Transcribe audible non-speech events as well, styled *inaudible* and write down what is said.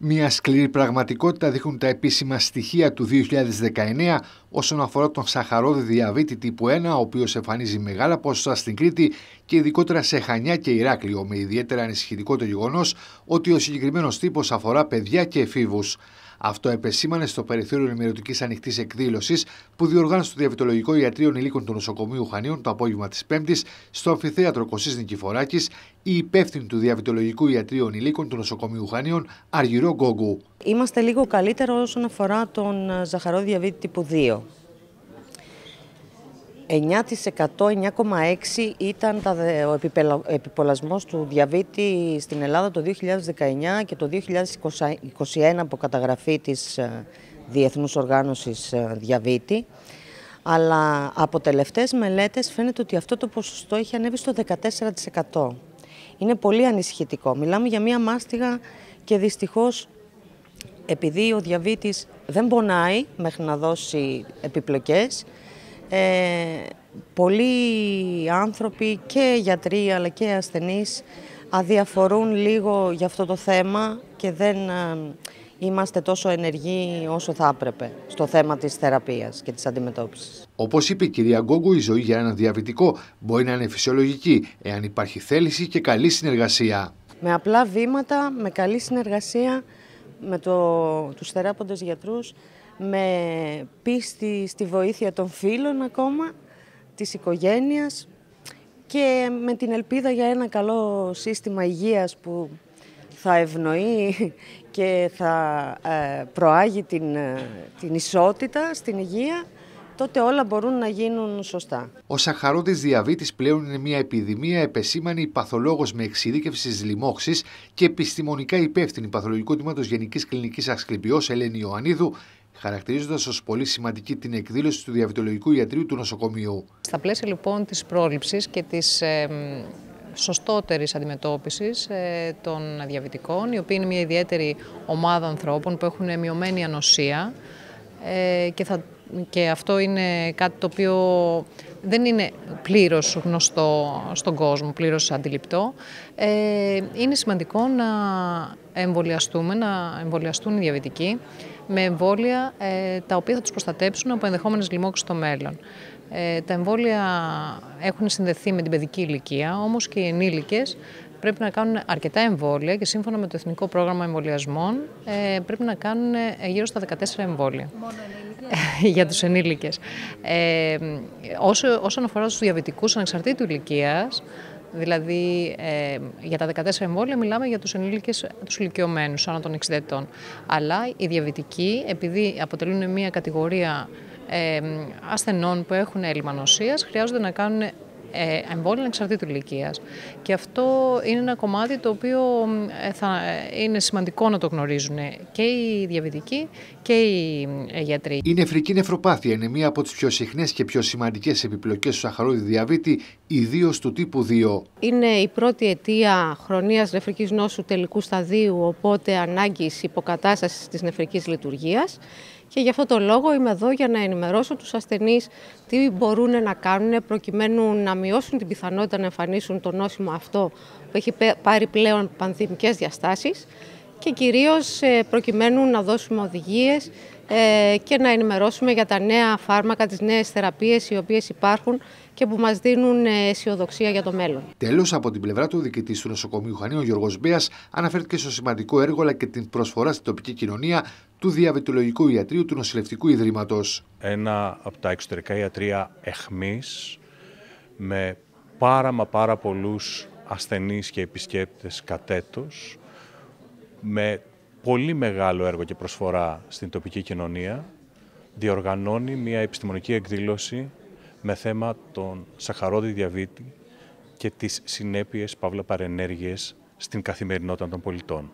Μια σκληρή πραγματικότητα δείχνουν τα επίσημα στοιχεία του 2019 όσον αφορά τον σαχαρόδη διαβήτη τύπου 1, ο οποίος εμφανίζει μεγάλα ποσοστά στην Κρήτη και ειδικότερα σε Χανιά και Ηράκλειο, με ιδιαίτερα ανησυχητικό το γεγονός ότι ο συγκεκριμένος τύπος αφορά παιδιά και εφήβους. Αυτό επεσήμανε στο περιθώριο ενημερωτικής ανοιχτής εκδήλωσης που διοργάνωσε το Διαβητολογικό Ιατρείο Ενηλίκων του Νοσοκομείου Χανίων το απόγευμα της Πέμπτης στο αμφιθέατρο Κωσής Νικηφοράκης, η υπεύθυνη του Διαβητολογικού Ιατρείου Ενηλίκων του Νοσοκομείου Χανίων, Αργυρό Γκόγκου. Είμαστε λίγο καλύτερο όσον αφορά τον ε, ζαχαρό διαβήτη τύπου 2. 9%, 9,6% ήταν ο επιπολασμός του διαβήτη στην Ελλάδα το 2019 και το 2021 από καταγραφή της ε, Διεθνούς Οργάνωσης ε, Διαβήτη. Αλλά από τελευταίες μελέτες φαίνεται ότι αυτό το ποσοστό έχει ανέβει στο 14%. Είναι πολύ ανησυχητικό. Μιλάμε για μία μάστιγα και δυστυχώς επειδή ο διαβήτης δεν πονάει μέχρι να δώσει επιπλοκές, ε, πολλοί άνθρωποι και γιατροί αλλά και ασθενείς αδιαφορούν λίγο για αυτό το θέμα και δεν ε, είμαστε τόσο ενεργοί όσο θα έπρεπε στο θέμα της θεραπείας και της αντιμετώπισης. Όπως είπε η κυρία Γκόγκου, η ζωή για έναν διαβητικό μπορεί να είναι φυσιολογική, εάν υπάρχει θέληση και καλή συνεργασία. Με απλά βήματα, με καλή συνεργασία, με το, τους θεράποντες γιατρούς, με πίστη στη βοήθεια των φίλων ακόμα, της οικογένειας και με την ελπίδα για ένα καλό σύστημα υγείας που θα ευνοεί και θα ε, προάγει την, ε, την ισότητα στην υγεία τότε όλα μπορούν να γίνουν σωστά. Ο σαχαρόδη διαβήτης πλέον είναι μια επιδημία η παθολόγος με εξειδίκευση τη λοιμώξεις και επιστημονικά υπεύθυνη παθολογικού τμήματος Γενικής Κλινικής Αξκληπιό Ελένη Ιωαννίδου, χαρακτηρίζοντας ως πολύ σημαντική την εκδήλωση του διαβητολογικού ιατρίου του νοσοκομείου. Στα πλαίσια λοιπόν της πρόληψης και της ε, σωστότερης αντιμετώπισης ε, των διαβητικών, οι οποίοι είναι μια ιδιαίτερη ομάδα ανθρώπων που έχουν μειωμένη ανοσία ε, και θα και αυτό είναι κάτι το οποίο δεν είναι πλήρως γνωστό στον κόσμο, πλήρως αντιληπτό. Ε, είναι σημαντικό να εμβολιαστούμε, να εμβολιαστούν οι διαβητικοί με εμβόλια ε, τα οποία θα τους προστατέψουν από ενδεχόμενες λοιμώξεις στο μέλλον. Ε, τα εμβόλια έχουν συνδεθεί με την παιδική ηλικία, όμως και οι ενήλικες πρέπει να κάνουν αρκετά εμβόλια και σύμφωνα με το Εθνικό Πρόγραμμα Εμβολιασμών ε, πρέπει να κάνουν γύρω στα 14 εμβόλια. Μόνο *laughs* για τους ενήλικες. Ε, όσο, όσον αφορά τους διαβητικούς ανεξαρτήτου ηλικίας, δηλαδή ε, για τα 14 εμβόλια μιλάμε για τους ενήλικες, τους ηλικιωμένους, άνω των 60 ετών. Αλλά οι διαβητικοί, επειδή αποτελούν μια κατηγορία ε, ασθενών που έχουν έλλειμμα νοσίας, χρειάζονται να κάνουν ε, εμβόλια εξαρτήτου ηλικίας. Και αυτό είναι ένα κομμάτι το οποίο ε, θα ε, είναι σημαντικό να το γνωρίζουν και οι διαβητικοί και οι γιατροί. Η νεφρική νευροπάθεια είναι μία από τις πιο συχνές και πιο σημαντικές επιπλοκές του σαχαρόδι διαβήτη, ιδίως του τύπου 2. Είναι η πρώτη αιτία χρονίας νεφρικής νόσου τελικού σταδίου, οπότε ανάγκης υποκατάστασης της νεφρικής λειτουργίας και γι' αυτό το λόγο είμαι εδώ για να ενημερώσω τους ασθενείς τι μπορούν να κάνουν προκειμένου να μειώσουν την πιθανότητα να εμφανίσουν το νόσημα αυτό που έχει πάρει πλέον πανδημικές διαστάσεις και κυρίως ε, προκειμένου να δώσουμε οδηγίες ε, και να ενημερώσουμε για τα νέα φάρμακα, τις νέες θεραπείες οι οποίες υπάρχουν και που μας δίνουν ε, αισιοδοξία για το μέλλον. Τέλος, από την πλευρά του διοικητής του νοσοκομείου Χανίου, ο Γιώργος Μπέας, αναφέρθηκε στο σημαντικό έργο αλλά και την προσφορά στην τοπική κοινωνία του διαβητολογικού ιατρίου του νοσηλευτικού ιδρύματος. Ένα από τα εξωτερικά ιατρία εχμής με πάρα μα πάρα πολλούς ασθενείς και επισκέπτες κατέτος, με πολύ μεγάλο έργο και προσφορά στην τοπική κοινωνία, διοργανώνει μια επιστημονική εκδήλωση με θέμα τον σαχαρόδι διαβήτη και τις συνέπειες παύλα παρενέργειες στην καθημερινότητα των πολιτών.